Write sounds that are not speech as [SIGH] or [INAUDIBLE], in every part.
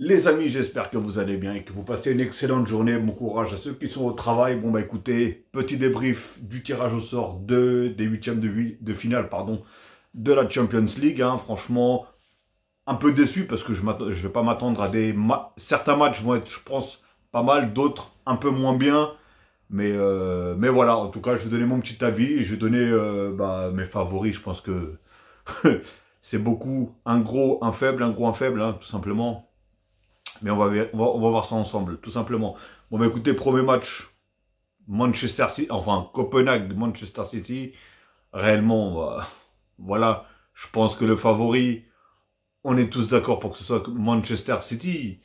Les amis, j'espère que vous allez bien et que vous passez une excellente journée. Bon courage à ceux qui sont au travail. Bon bah écoutez, petit débrief du tirage au sort des huitièmes de, de, finale pardon, de la Champions League. Hein. Franchement, un peu déçu parce que je ne vais pas m'attendre à des... Certains matchs vont être, je pense, pas mal, d'autres un peu moins bien. Mais, euh, mais voilà, en tout cas, je vais donner mon petit avis je vais donner euh, bah, mes favoris. Je pense que [LAUGHS] c'est beaucoup un gros, un faible, un gros, un faible, hein, tout simplement. Mais on va, on va, voir ça ensemble, tout simplement. Bon, bah, écoutez, premier match, Manchester City, enfin Copenhague, Manchester City. Réellement, [LAUGHS] voilà, je pense que le favori, on est tous d'accord pour que ce soit Manchester City.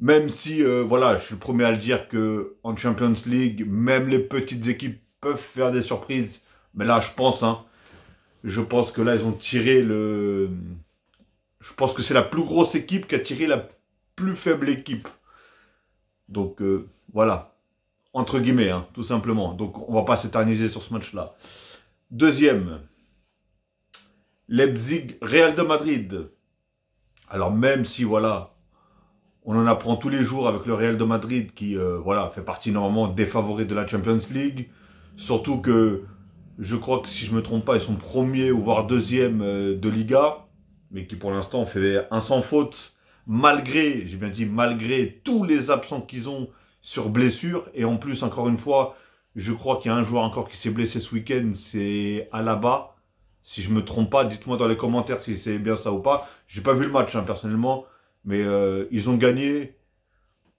Même si, euh, voilà, je suis le premier à le dire que en Champions League, même les petites équipes peuvent faire des surprises. Mais là, je pense, hein, je pense que là, ils ont tiré le... Je pense que c'est la plus grosse équipe qui a tiré la plus faible équipe. Donc euh, voilà, entre guillemets, hein, tout simplement. Donc on va pas s'éterniser sur ce match-là. Deuxième, Leipzig-Real de Madrid. Alors même si, voilà, on en apprend tous les jours avec le Real de Madrid qui, euh, voilà, fait partie normalement des favoris de la Champions League. Surtout que, je crois que si je me trompe pas, ils sont premiers ou voire deuxième euh, de Liga. Mais qui pour l'instant fait un sans faute malgré, j'ai bien dit malgré tous les absents qu'ils ont sur blessure. Et en plus, encore une fois, je crois qu'il y a un joueur encore qui s'est blessé ce week-end, c'est Alaba. Si je me trompe pas, dites-moi dans les commentaires si c'est bien ça ou pas. J'ai pas vu le match hein, personnellement, mais euh, ils ont gagné.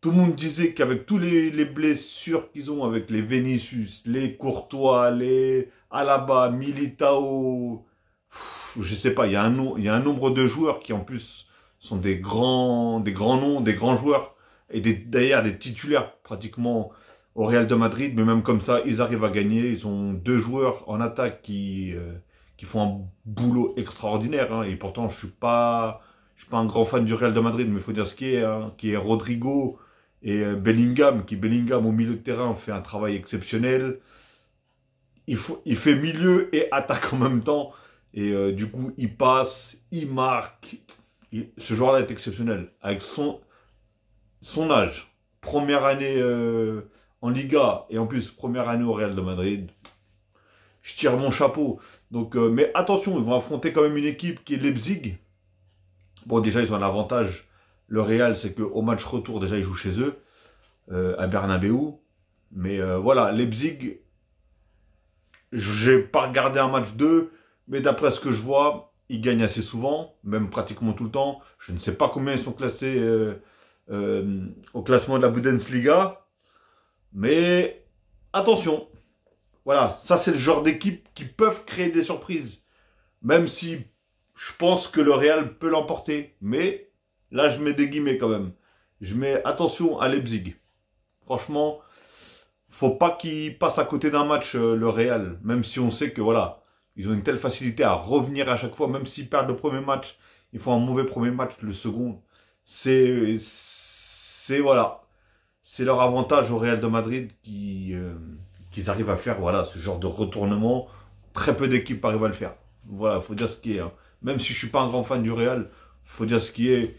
Tout le monde disait qu'avec tous les, blessures qu'ils ont, avec les Vénissus, les Courtois, les Alaba, Militao, je je sais pas, il y, il y a un nombre de joueurs qui en plus sont des grands, des grands noms, des grands joueurs et d'ailleurs des titulaires pratiquement au Real de Madrid, mais même comme ça, ils arrivent à gagner. Ils ont deux joueurs en attaque qui, euh, qui font un boulot extraordinaire. Hein. Et pourtant, je suis pas, je suis pas un grand fan du Real de Madrid, mais il faut dire ce qui est, hein, qui est Rodrigo et euh, Bellingham, qui Bellingham au milieu de terrain fait un travail exceptionnel. Il, il fait milieu et attaque en même temps. Et euh, du coup, il passe, il marque, ce joueur-là est exceptionnel. Avec son, son âge, première année euh, en Liga et en plus première année au Real de Madrid, je tire mon chapeau. Donc, euh, mais attention, ils vont affronter quand même une équipe qui est Leipzig. Bon, déjà, ils ont un avantage. Le Real, c'est qu'au match retour, déjà, ils jouent chez eux, euh, à Bernabeu. Mais voilà, Leipzig, j'ai pas regardé un match 2, mais d'après ce que je vois, ils gagnent assez souvent, même pratiquement tout le temps. Je ne sais pas combien ils sont classés euh, euh, au classement de la Bundesliga. Mais attention, voilà, ça c'est le genre d'équipe qui peuvent créer des surprises. Même si je pense que le Real peut l'emporter. Mais là, je mets des guillemets quand même. Je mets attention à Leipzig. Franchement, faut pas qu'il passe à côté d'un match euh, le Real. Même si on sait que voilà, ils ont une telle facilité à revenir à chaque fois, même s'ils perdent le premier match, ils font un mauvais premier match, le second. C'est, c'est voilà, c'est leur avantage au Real de Madrid qui, euh, qu'ils arrivent à faire voilà ce genre de retournement. Très peu d'équipes arrivent à le faire. Voilà, faut dire ce qui est. Hein. Même si je suis pas un grand fan du Real, faut dire ce qui est.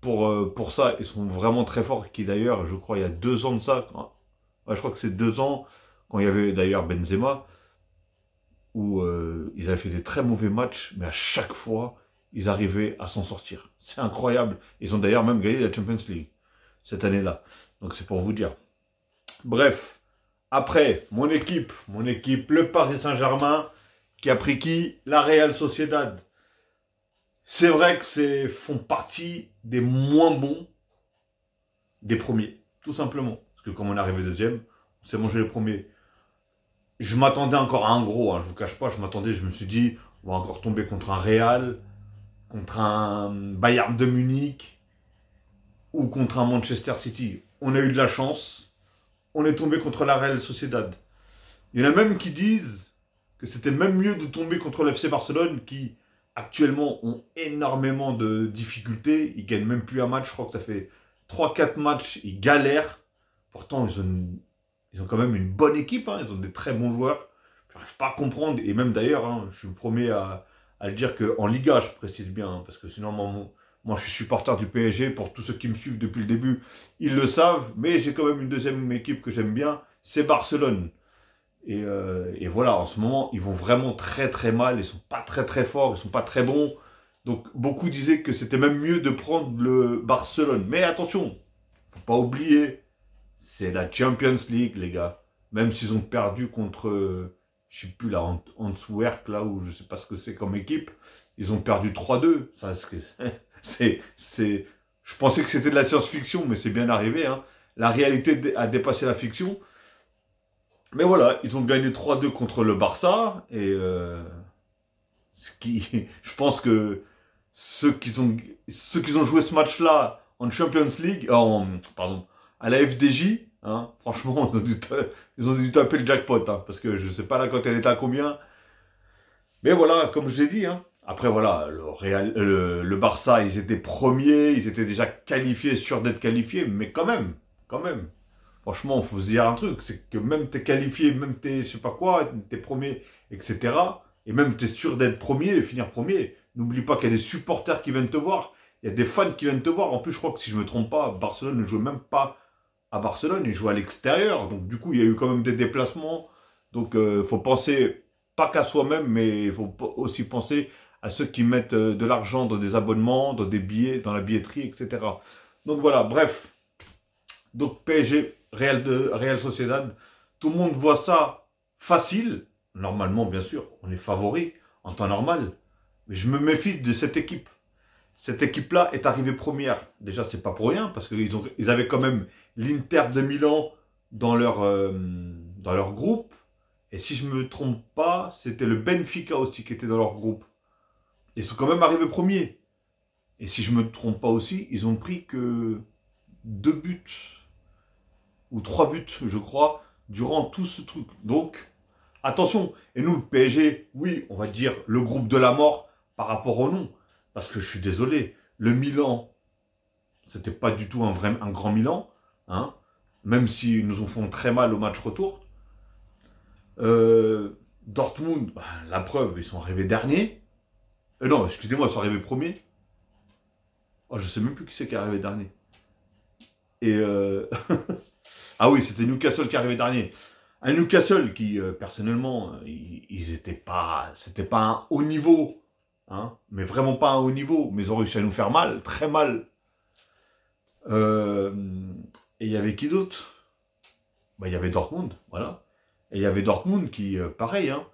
Pour, euh, pour ça, ils sont vraiment très forts. Qui d'ailleurs, je crois, il y a deux ans de ça. je crois que c'est deux ans quand il y avait d'ailleurs Benzema ils avaient fait des très mauvais matchs, mais à chaque fois, ils arrivaient à s'en sortir. C'est incroyable. Ils ont d'ailleurs même gagné la Champions League cette année-là. Donc c'est pour vous dire. Bref, après, mon équipe, mon équipe, le Paris Saint-Germain, qui a pris qui La Real Sociedad. C'est vrai que c'est font partie des moins bons des premiers, tout simplement. Parce que comme on est arrivé deuxième, on s'est mangé les premiers je m'attendais encore à un gros, je hein, je vous cache pas, je m'attendais, je me suis dit, on va encore tomber contre un Real, contre un Bayern de Munich ou contre un Manchester City. On a eu de la chance, on est tombé contre la Real Sociedad. Il y en a même qui disent que c'était même mieux de tomber contre l'FC Barcelone qui actuellement ont énormément de difficultés, ils gagnent même plus un match, je crois que ça fait 3-4 matchs, ils galèrent. Pourtant, ils ont ils ont quand même une bonne équipe, hein. ils ont des très bons joueurs. Je n'arrive pas à comprendre, et même d'ailleurs, hein, je vous promets à, le dire qu'en Liga, je précise bien, hein, parce que sinon, moi, moi, je suis supporter du PSG, pour tous ceux qui me suivent depuis le début, ils le savent, mais j'ai quand même une deuxième équipe que j'aime bien, c'est Barcelone. Et, euh, et, voilà, en ce moment, ils vont vraiment très très mal, ils sont pas très très forts, ils sont pas très bons. Donc beaucoup disaient que c'était même mieux de prendre le Barcelone. Mais attention, faut pas oublier c'est la Champions League, les gars. Même s'ils ont perdu contre, je sais plus, là, Antwerp, là, où je sais pas ce que c'est comme équipe, ils ont perdu 3-2. Ça, [LAUGHS] c'est, c'est, je pensais que c'était de la science-fiction, mais c'est bien arrivé. Hein. La réalité a dépassé la fiction. Mais voilà, ils ont gagné 3-2 contre le Barça. Et euh, ce qui, [LAUGHS] je pense que ceux qui ont, ceux qui ont joué ce match-là en Champions League, euh, pardon, à la FDJ, hein, franchement, ils ont dû taper le jackpot, hein, parce que je ne sais pas là quand elle est à combien. Mais voilà, comme je l'ai dit, hein. après voilà, le, Barça, ils étaient premiers, ils étaient déjà qualifiés, sûrs d'être qualifiés, mais quand même, quand même. Franchement, faut se dire un truc, c'est que même t'es qualifié, même t'es je sais pas quoi, t'es premier, etc. Et même t'es sûr d'être premier, finir premier. N'oublie pas qu'il y a des supporters qui viennent te voir, il y a des fans qui viennent te voir. En plus, je crois que si je me trompe pas, Barcelone ne joue même pas à Barcelone, il joue à l'extérieur. Donc du coup, il y a eu quand même des déplacements. Donc il euh, faut penser pas qu'à soi-même, mais il faut aussi penser à ceux qui mettent euh, de l'argent dans des abonnements, dans des billets, dans la billetterie, etc. Donc voilà, bref. Donc PSG, Real, de, Real Sociedad, tout le monde voit ça facile. Normalement, bien sûr, on est favori en temps normal. Mais je me méfie de cette équipe cette équipe-là est arrivée première. Déjà, c'est pas pour rien, parce qu'ils ils avaient quand même l'Inter de Milan dans leur, euh, dans leur groupe. Et si je ne me trompe pas, c'était le Benfica aussi qui était dans leur groupe. Ils sont quand même arrivés premiers. Et si je me trompe pas aussi, ils ont pris que deux buts, ou trois buts, je crois, durant tout ce truc. Donc, attention. Et nous, le PSG, oui, on va dire le groupe de la mort par rapport au nom. Parce que je suis désolé, le Milan, c'était pas du tout un, vrai, un grand Milan, hein, même s'ils nous ont fait très mal au match retour. Euh, Dortmund, bah, la preuve, ils sont arrivés derniers. Euh, non, excusez-moi, ils sont arrivés premiers. Je oh, je sais même plus qui c'est qui est arrivé dernier. Et euh, [LAUGHS] ah oui, c'était Newcastle qui est arrivé dernier. Un Newcastle qui, personnellement, ils, n'était pas, c'était pas un haut niveau Hein, mais vraiment pas à haut niveau, mais ils ont réussi à nous faire mal, très mal. Euh, et il y avait qui d'autre bah, Il y avait Dortmund, voilà. Et il y avait Dortmund qui, euh, pareil, hein,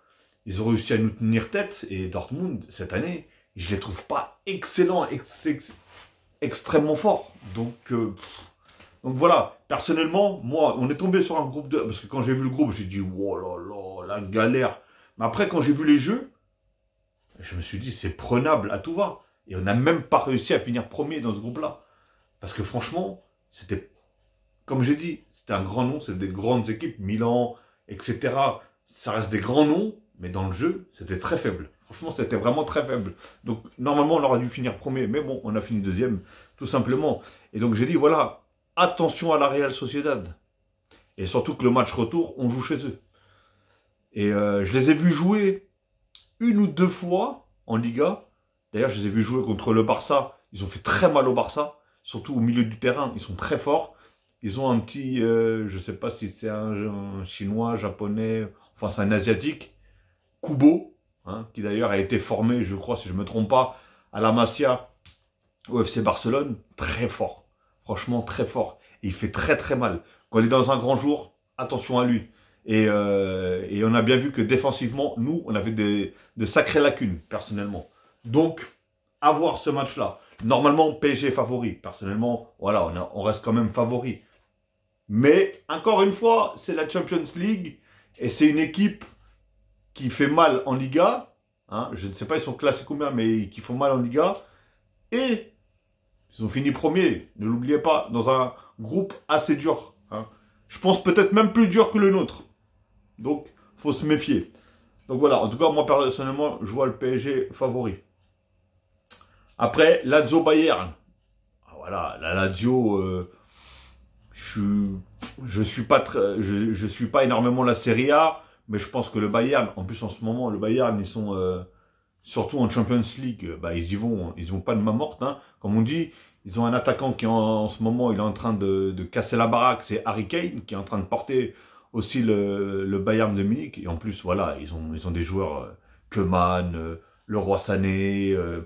ils ont réussi à nous tenir tête, et Dortmund, cette année, je les trouve pas excellents, extrêmement forts. Donc, euh, donc voilà, personnellement, moi, on est tombé sur un groupe de... Parce que quand j'ai vu le groupe, j'ai dit, oh là là, la galère. Mais après, quand j'ai vu les jeux, je me suis dit, c'est prenable à tout va. Et on n'a même pas réussi à finir premier dans ce groupe-là. Parce que franchement, c'était, comme j'ai dit, c'était un grand nom, c'est des grandes équipes, Milan, etc. Ça reste des grands noms, mais dans le jeu, c'était très faible. Franchement, c'était vraiment très faible. Donc, normalement, on aurait dû finir premier, mais bon, on a fini deuxième, tout simplement. Et donc, j'ai dit, voilà, attention à la Real Sociedad. Et surtout que le match retour, on joue chez eux. Et euh, je les ai vus jouer une ou deux fois en Liga. D'ailleurs, je les ai vus jouer contre le Barça. Ils ont fait très mal au Barça, surtout au milieu du terrain. Ils sont très forts. Ils ont un petit, euh, je ne sais pas si c'est un, chinois, japonais, enfin c'est un asiatique, Kubo, hein, qui d'ailleurs a été formé, je crois, si je ne me trompe pas, à la Masia, au FC Barcelone. Très fort. Franchement, très fort. Et il fait très très mal. Quand il est dans un grand jour, attention à lui. Euh, et, on a bien vu que défensivement, nous, on avait des, de sacrées lacunes, personnellement. Donc, avoir ce match-là. Normalement, PSG favori. Personnellement, voilà, on, reste quand même favori. Mais, encore une fois, c'est la Champions League et c'est une équipe qui fait mal en Liga. Hein. je ne sais pas, ils sont classés combien, mais qui font mal en Liga. Et ils ont fini premier, ne l'oubliez pas, dans un groupe assez dur. Hein. Je pense peut-être même plus dur que le nôtre. Donc, faut se méfier. Donc voilà, en tout cas, moi personnellement, je vois le PSG favori. Après, Lazio Bayern. Ah, voilà, la Lazio, euh, je ne suis, pas je, suis pas énormément la Serie A, mais je pense que le Bayern, en plus en ce moment, le Bayern, ils sont euh, surtout en Champions League, bah, ils y vont, ils n'ont pas de main morte. Hein. Comme on dit, ils ont un attaquant qui en, ce moment, il est en train de casser la baraque, c'est Harry Kane, qui est en train de porter aussi le, le, Bayern de Munich. Et en plus, voilà, ils ont, ils ont des joueurs que euh, Man, euh, le Roi Sané. Euh,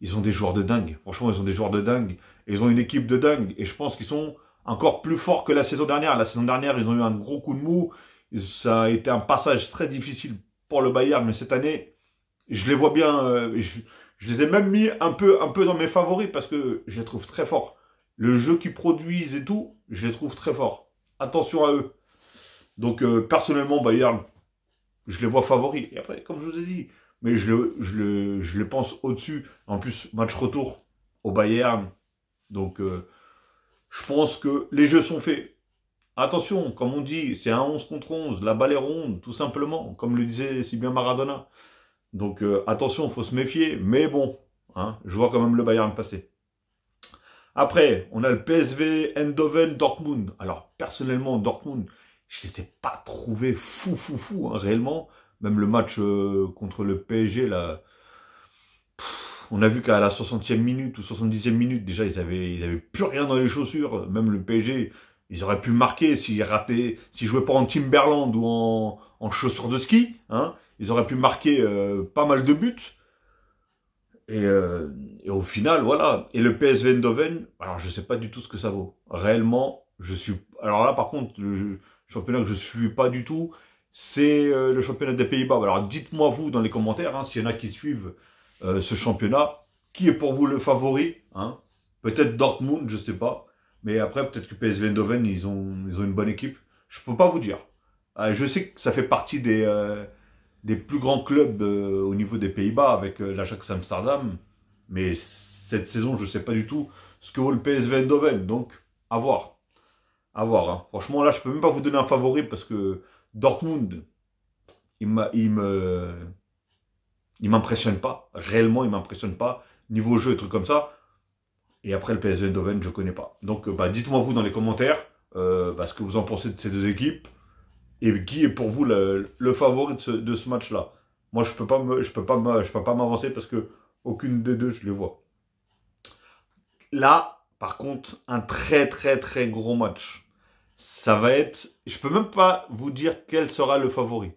ils ont des joueurs de dingue. Franchement, ils ont des joueurs de dingue. ils ont une équipe de dingue. Et je pense qu'ils sont encore plus forts que la saison dernière. La saison dernière, ils ont eu un gros coup de mou. Ça a été un passage très difficile pour le Bayern. Mais cette année, je les vois bien. Je, je les ai même mis un peu, un peu dans mes favoris parce que je les trouve très forts. Le jeu qu'ils produisent et tout, je les trouve très forts. Attention à eux. Donc, euh, personnellement, Bayern, je les vois favoris. Et après, comme je vous ai dit, mais je, les pense au-dessus. En plus, match retour au Bayern. Donc, euh, je pense que les jeux sont faits. Attention, comme on dit, c'est un 11 contre 11. La balle est ronde, tout simplement, comme le disait si bien Maradona. Donc, euh, attention, il faut se méfier. Mais bon, hein, je vois quand même le Bayern passer. Après, on a le PSV, Eindhoven, Dortmund. Alors, personnellement, Dortmund, je ne les ai pas trouvés fou, fou, fou, hein, réellement. Même le match euh, contre le PSG, là, on a vu qu'à la 60e minute ou 70e minute, déjà, ils n'avaient ils avaient plus rien dans les chaussures. Même le PSG, ils auraient pu marquer s'ils ne jouaient pas en Timberland ou en, chaussures de ski, hein, ils auraient pu marquer euh, pas mal de buts. Euh, et, au final, voilà. Et le PSV Eindhoven, alors je sais pas du tout ce que ça vaut. Réellement, je suis. Alors là, par contre, le championnat que je ne suis pas du tout, c'est euh, le championnat des Pays-Bas. Alors dites-moi vous dans les commentaires, hein, s'il y en a qui suivent euh, ce championnat, qui est pour vous le favori hein? Peut-être Dortmund, je ne sais pas. Mais après, peut-être que PSV Eindhoven, ils ont, ils ont une bonne équipe. Je ne peux pas vous dire. Ah, je sais que ça fait partie des, euh, des plus grands clubs au niveau des Pays-Bas avec l'Ajax Amsterdam. Mais cette saison, je ne sais pas du tout ce que vaut le PSV Eindhoven. Donc, à voir à voir. Hein. Franchement, là, je peux même pas vous donner un favori parce que Dortmund, il, m'impressionne pas. Réellement, il m'impressionne pas. Niveau jeu et trucs comme ça. Et après, le PSV Doven, je connais pas. Donc, bah, dites-moi vous dans les commentaires euh, bah, ce que vous en pensez de ces deux équipes. Et qui est pour vous le, favori de ce, match-là Moi, je peux pas je peux pas peux pas m'avancer parce que aucune des deux, je les vois. Là, par contre, un très très très gros match. Ça va être, je peux même pas vous dire quel sera le favori.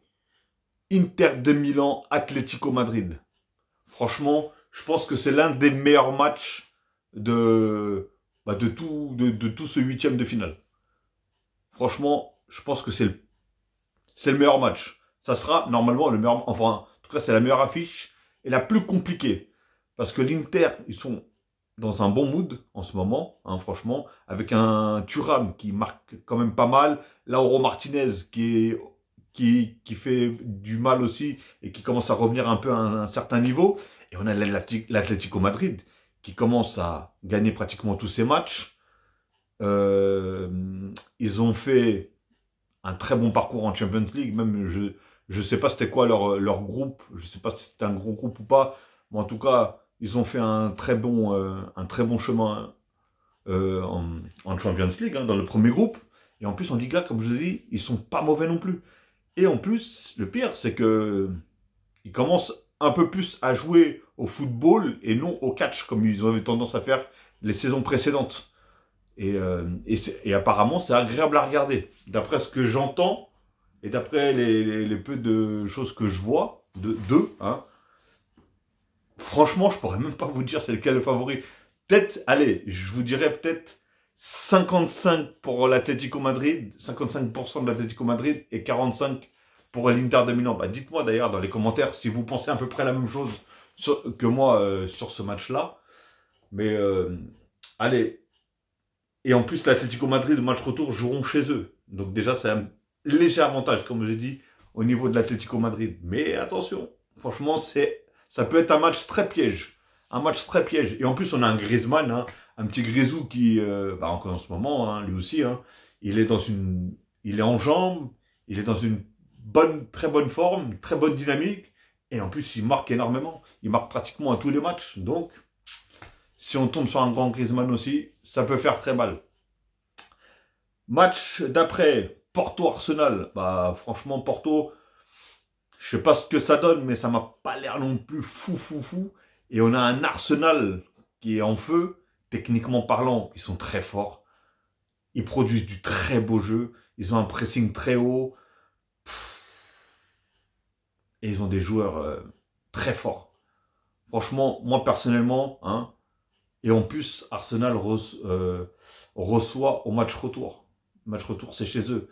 Inter de Milan, Atlético Madrid. Franchement, je pense que c'est l'un des meilleurs matchs de, bah, de, tout, de, tout ce huitième de finale. Franchement, je pense que c'est le, c'est le meilleur match. Ça sera normalement le meilleur, enfin, en tout cas, c'est la meilleure affiche et la plus compliquée. Parce que l'Inter, ils sont dans un bon mood en ce moment, hein, franchement, avec un Turam qui marque quand même pas mal, Lauro Martinez qui, qui, fait du mal aussi et qui commence à revenir un peu à un, certain niveau, et on a l'Atlético Madrid qui commence à gagner pratiquement tous ses matchs. Euh, ils ont fait un très bon parcours en Champions League, même je ne sais pas c'était quoi leur, leur groupe, je sais pas si c'était un gros groupe ou pas, mais en tout cas, ils ont fait un très bon, euh, un très bon chemin euh, en, Champions League, hein, dans le premier groupe. Et en plus, en Liga, comme je vous ai dit, ils sont pas mauvais non plus. Et en plus, le pire, c'est que ils commencent un peu plus à jouer au football et non au catch, comme ils avaient tendance à faire les saisons précédentes. Et, euh, et, apparemment, c'est agréable à regarder. D'après ce que j'entends et d'après les, les, peu de choses que je vois, de d'eux, hein, Franchement, je pourrais même pas vous dire c'est lequel le favori. Peut-être, allez, je vous dirais peut-être 55 pour l'Atlético Madrid, 55% de l'Atlético Madrid et 45 pour l'Inter de Milan. Bah, dites-moi d'ailleurs dans les commentaires si vous pensez à peu près la même chose que moi euh, sur ce match-là. Mais euh, allez. Et en plus, l'Atlético Madrid, match retour, joueront chez eux. Donc déjà, c'est un léger avantage, comme j'ai dit, au niveau de l'Atlético Madrid. Mais attention, franchement, c'est ça peut être un match très piège. Un match très piège. Et en plus, on a un Griezmann, hein, un petit Grisou qui, euh, bah, encore en ce moment, hein, lui aussi, hein, il est dans une, il est en jambes, il est dans une bonne, très bonne forme, très bonne dynamique. Et en plus, il marque énormément. Il marque pratiquement à tous les matchs. Donc, si on tombe sur un grand Griezmann aussi, ça peut faire très mal. Match d'après, Porto-Arsenal. Bah, franchement, Porto, je sais pas ce que ça donne, mais ça m'a pas l'air non plus fou, fou, fou. Et on a un arsenal qui est en feu, techniquement parlant. Ils sont très forts. Ils produisent du très beau jeu. Ils ont un pressing très haut. Et ils ont des joueurs euh, très forts. Franchement, moi personnellement, hein, et en plus, Arsenal euh, reçoit, au match retour. Le match retour, c'est chez eux.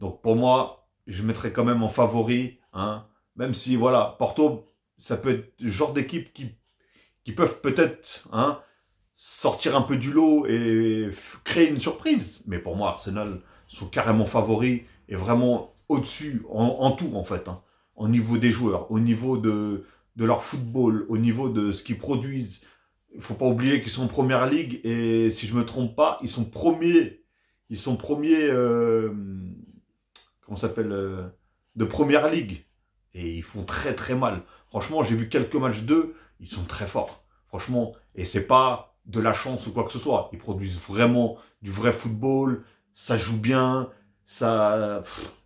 Donc pour moi, je mettrai quand même en favori Hein. Même si, voilà, Porto, ça peut être le genre d'équipe qui, qui peuvent peut-être hein, sortir un peu du lot et créer une surprise. Mais pour moi, Arsenal sont carrément favoris et vraiment au-dessus en, tout, en fait. Hein. Au niveau des joueurs, au niveau de, de leur football, au niveau de ce qu'ils produisent. Il faut pas oublier qu'ils sont en première ligue et si je me trompe pas, ils sont premiers. Ils sont premiers. Euh, comment s'appelle euh, de première ligue. Et ils font très très mal. Franchement, j'ai vu quelques matchs d'eux, ils sont très forts. Franchement, et c'est pas de la chance ou quoi que ce soit. Ils produisent vraiment du vrai football, ça joue bien, ça...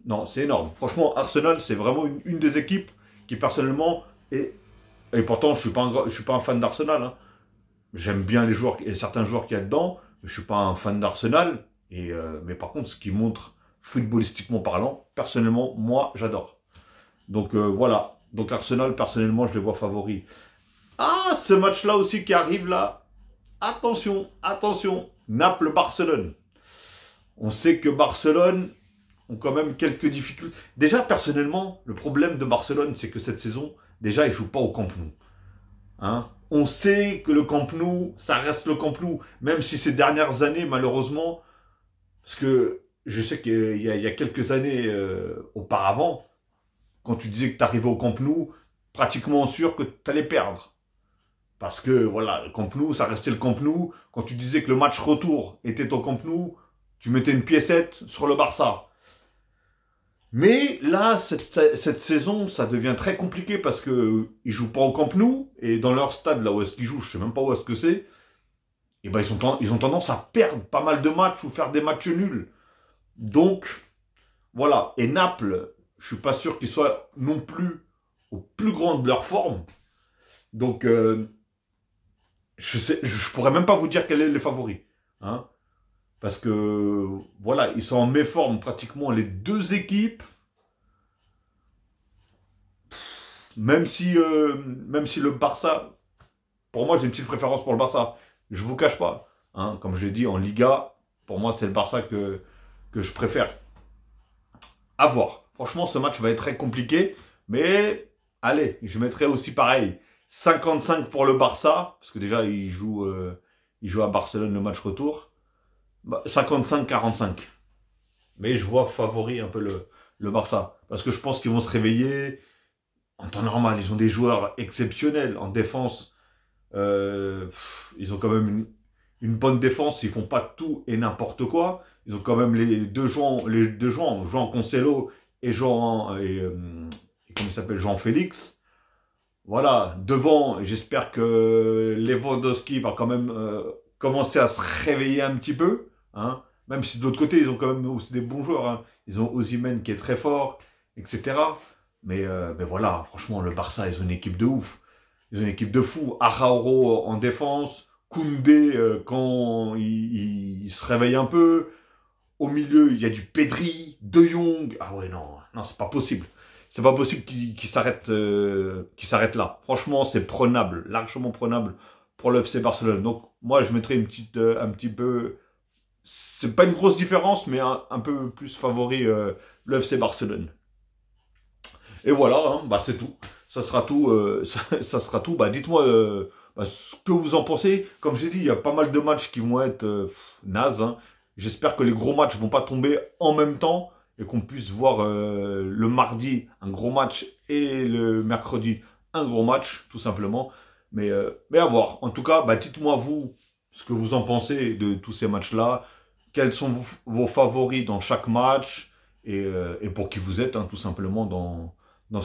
non, c'est énorme. Franchement, Arsenal, c'est vraiment une, des équipes qui personnellement Et pourtant, je suis pas je suis pas un fan d'Arsenal. Hein. J'aime bien les joueurs et certains joueurs qui y a dedans. je suis pas un fan d'Arsenal. Et euh, mais par contre, ce qui montre footballistiquement parlant. Personnellement, moi, j'adore. Donc euh, voilà. Donc Arsenal, personnellement, je les vois favoris. Ah, ce match-là aussi qui arrive là. Attention, attention. Naples-Barcelone. On sait que Barcelone ont quand même quelques difficultés. Déjà, personnellement, le problème de Barcelone, c'est que cette saison, déjà, ils ne jouent pas au Camp Nou. Hein on sait que le Camp Nou, ça reste le Camp Nou, même si ces dernières années, malheureusement, parce que je sais qu'il y, a quelques années euh, auparavant, quand tu disais que tu arrivais au Camp Nou, pratiquement sûr que tu allais perdre. Parce que voilà, le Camp Nou, ça restait le Camp Nou. Quand tu disais que le match retour était au Camp Nou, tu mettais une piécette sur le Barça. Mais là, cette, saison, ça devient très compliqué parce que ne jouent pas au Camp Nou et dans leur stade là où est-ce qu'ils jouent, je sais même pas où est-ce que c'est. Et eh ben ils ils ont tendance à perdre pas mal de matchs ou faire des matchs nuls. Donc, voilà. Et Naples, je ne suis pas sûr qu'ils soient non plus au plus grand de leur forme. Donc, euh, je ne je pourrais même pas vous dire quel est le favori. Hein. parce que, voilà, ils sont en méforme pratiquement les deux équipes. Même si, euh, même si le Barça, pour moi, j'ai une petite préférence pour le Barça. Je vous cache pas. Hein. Comme comme l'ai dit, en Liga, pour moi, c'est le Barça que, que je préfère. avoir, Franchement, ce match va être très compliqué, mais allez, je mettrai aussi pareil. 55 pour le Barça, parce que déjà, il joue, euh, à Barcelone le match retour. 55-45. Bah, mais je vois favori un peu le, Barça. Parce que je pense qu'ils vont se réveiller en temps normal. Ils ont des joueurs exceptionnels en défense. Euh, ils ont quand même une une bonne défense, ils font pas tout et n'importe quoi. Ils ont quand même les deux gens, les deux gens, Jean Concello et Jean et, euh, s'appelle Jean Félix. Voilà, devant, j'espère que Lewandowski va quand même euh, commencer à se réveiller un petit peu, hein. Même si de l'autre côté, ils ont quand même aussi des bons joueurs. Hein. Ils ont Osimhen qui est très fort, etc. Euh, mais, voilà, franchement, le Barça, ils ont une équipe de ouf. Ils ont une équipe de fou. Arauro en défense. Koundé, euh, quand il, se réveille un peu, au milieu, il y a du Pedri, De Jong. Ah ouais, non, non, c'est pas possible. C'est pas possible qu'il s'arrête euh, s'arrête là. Franchement, c'est prenable, largement prenable pour l'FC Barcelone. Donc, moi, je mettrais une petite, euh, un petit peu... C'est pas une grosse différence, mais un, peu plus favori l'FC Barcelone. Et voilà, hein, bah, c'est tout. Ça sera tout. [LAUGHS] ça, sera tout. Bah, dites-moi euh, ce que vous en pensez. Comme j'ai dit, il y a pas mal de matchs qui vont être euh, naze. Hein. J'espère que les gros matchs vont pas tomber en même temps et qu'on puisse voir euh, le mardi un gros match et le mercredi un gros match, tout simplement. Mais, mais à voir. En tout cas, bah, dites-moi vous ce que vous en pensez de tous ces matchs-là. Quels sont vos, favoris dans chaque match et, pour qui vous êtes, hein, tout simplement, dans, dans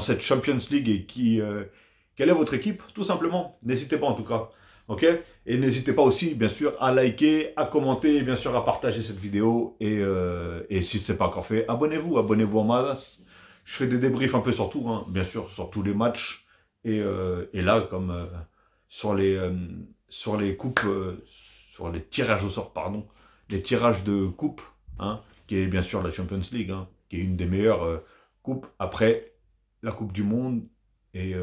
cette Champions League et qui, quelle est votre équipe Tout simplement. N'hésitez pas en tout cas. ok et n'hésitez pas aussi, bien sûr, à liker, à commenter, bien sûr, à partager cette vidéo. Euh, et, si ce n'est pas encore fait, abonnez-vous, abonnez-vous en masse. Je fais des débriefs un peu sur tout, hein. bien sûr, sur tous les matchs. Et, euh, là, comme euh, sur, les, sur les coupes, sur les tirages au sort, pardon, les tirages de coupe, hein, qui est bien sûr la Champions League, hein, qui est une des meilleures coupes après la Coupe du Monde. Et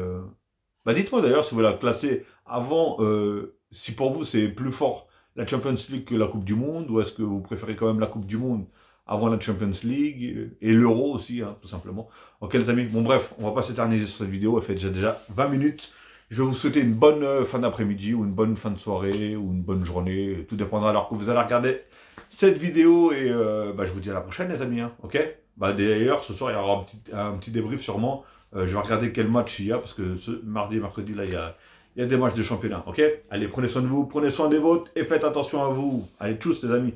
bah dites-moi d'ailleurs si vous la classez avant, euh, si pour vous c'est plus fort la Champions League que la Coupe du Monde, ou est-ce que vous préférez quand même la Coupe du Monde avant la Champions League, et l'Euro aussi, hein, tout simplement. Ok les amis, bon bref, on va pas s'éterniser sur cette vidéo, elle fait déjà, déjà 20 minutes. Je vais vous souhaiter une bonne euh, fin d'après-midi, ou une bonne fin de soirée, ou une bonne journée, tout dépendra alors que vous allez regarder cette vidéo, et euh, bah, je vous dis à la prochaine les amis, hein, ok bah, D'ailleurs, ce soir il y aura un petit débrief sûrement, euh, je vais regarder quel match il y a, parce que ce mardi mercredi, là, il y a, il y a des matchs de championnat. Ok Allez, prenez soin de vous, prenez soin des vôtres et faites attention à vous. Allez, tous les amis.